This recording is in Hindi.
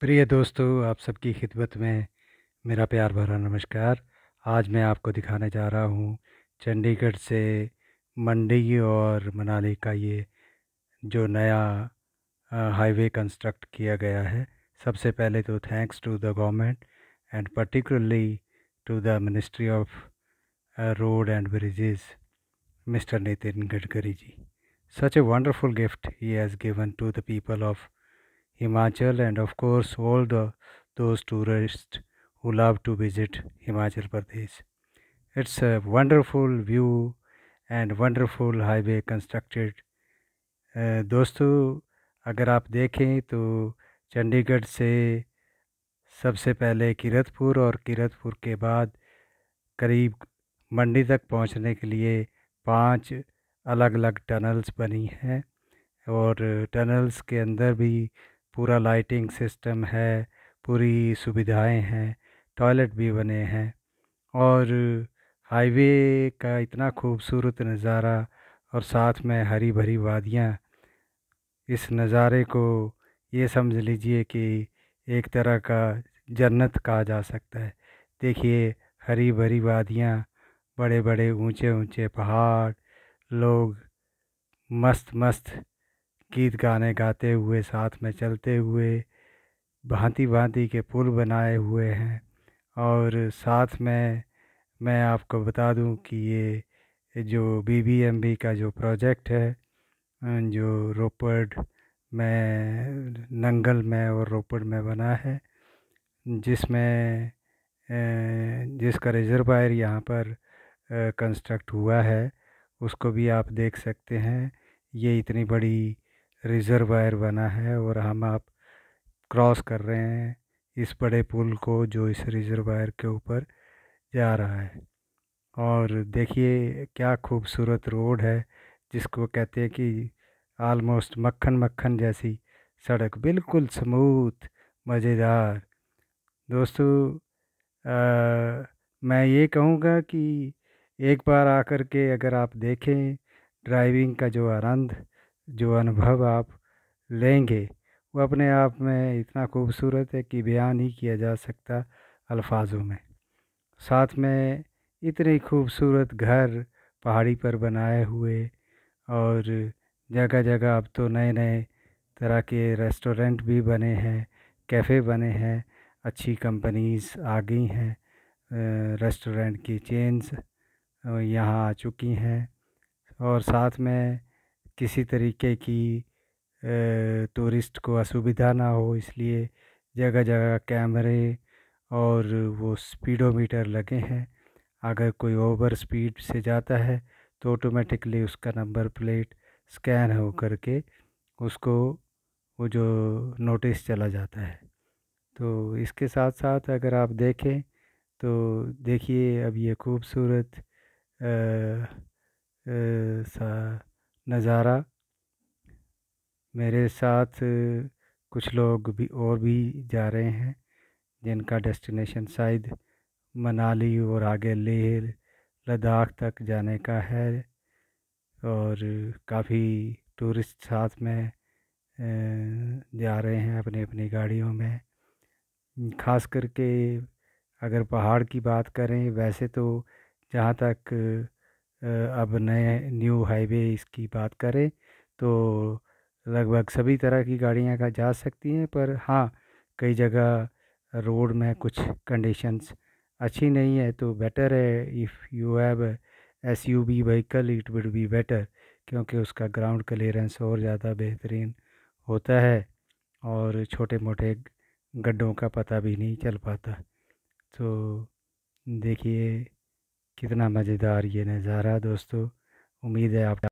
प्रिय दोस्तों आप सबकी खिदमत में मेरा प्यार भरा नमस्कार आज मैं आपको दिखाने जा रहा हूँ चंडीगढ़ से मंडी और मनाली का ये जो नया हाईवे कंस्ट्रक्ट किया गया है सबसे पहले तो thanks to the government and particularly to the ministry of road and bridges mister Nitin Gadkari ji such a wonderful gift he has given to the people of Himachal and of course all the those tourists who love to visit Himachal Pradesh. It's a wonderful view and wonderful highway constructed दोस्तों अगर आप देखें तो चंडीगढ़ से सबसे पहले किरतपुर और किरतपुर के बाद करीब मंडी तक पहुंचने के लिए पांच अलग अलग टनल्स बनी हैं और टनल्स के अंदर भी पूरा लाइटिंग सिस्टम है पूरी सुविधाएं हैं टॉयलेट भी बने हैं और हाईवे का इतना खूबसूरत नज़ारा और साथ में हरी भरी वादियाँ इस नज़ारे को ये समझ लीजिए कि एक तरह का जन्नत कहा जा सकता है देखिए हरी भरी वादियाँ बड़े बड़े ऊंचे ऊंचे पहाड़ लोग मस्त मस्त गीत गाने गाते हुए साथ में चलते हुए भांति भांति के पुल बनाए हुए हैं और साथ में मैं आपको बता दूं कि ये जो बी का जो प्रोजेक्ट है अं, जो रोपड़ में नंगल में और रोपड़ में बना है जिसमें जिसका रिजर्वायर यहाँ पर कंस्ट्रक्ट हुआ है उसको भी आप देख सकते हैं ये इतनी बड़ी रिज़र्वायर बना है और हम आप क्रॉस कर रहे हैं इस बड़े पुल को जो इस रिज़र्वायर के ऊपर जा रहा है और देखिए क्या खूबसूरत रोड है जिसको कहते हैं कि आलमोस्ट मक्खन मक्खन जैसी सड़क बिल्कुल स्मूथ मज़ेदार दोस्तों आ, मैं ये कहूँगा कि एक बार आकर के अगर आप देखें ड्राइविंग का जो आनंद जो अनुभव आप लेंगे वो अपने आप में इतना खूबसूरत है कि बयान ही किया जा सकता अल्फाजों में साथ में इतने खूबसूरत घर पहाड़ी पर बनाए हुए और जगह जगह अब तो नए नए तरह के रेस्टोरेंट भी बने हैं कैफ़े बने हैं अच्छी कंपनीज आ गई हैं रेस्टोरेंट की चेन्स यहाँ आ चुकी हैं और साथ में किसी तरीके की टूरिस्ट को असुविधा ना हो इसलिए जगह जगह कैमरे और वो स्पीडोमीटर लगे हैं अगर कोई ओवर स्पीड से जाता है तो ऑटोमेटिकली उसका नंबर प्लेट स्कैन हो करके उसको वो जो नोटिस चला जाता है तो इसके साथ साथ अगर आप देखें तो देखिए अब ये खूबसूरत सा नज़ारा मेरे साथ कुछ लोग भी और भी जा रहे हैं जिनका डेस्टिनेशन शायद मनाली और आगे लेह लद्दाख तक जाने का है और काफ़ी टूरिस्ट साथ में जा रहे हैं अपनी अपनी गाड़ियों में ख़ास करके अगर पहाड़ की बात करें वैसे तो जहाँ तक अब नए न्यू हाईवे इसकी बात करें तो लगभग सभी तरह की गाड़ियां का जा सकती हैं पर हाँ कई जगह रोड में कुछ कंडीशंस अच्छी नहीं है तो बेटर है if you have S U V vehicle it would be better क्योंकि उसका ग्राउंड क्लियरेंस और ज़्यादा बेहतरीन होता है और छोटे मोटे गड्ढों का पता भी नहीं चल पाता तो देखिए कितना मज़ेदार ये नज़ारा दोस्तों उम्मीद है आप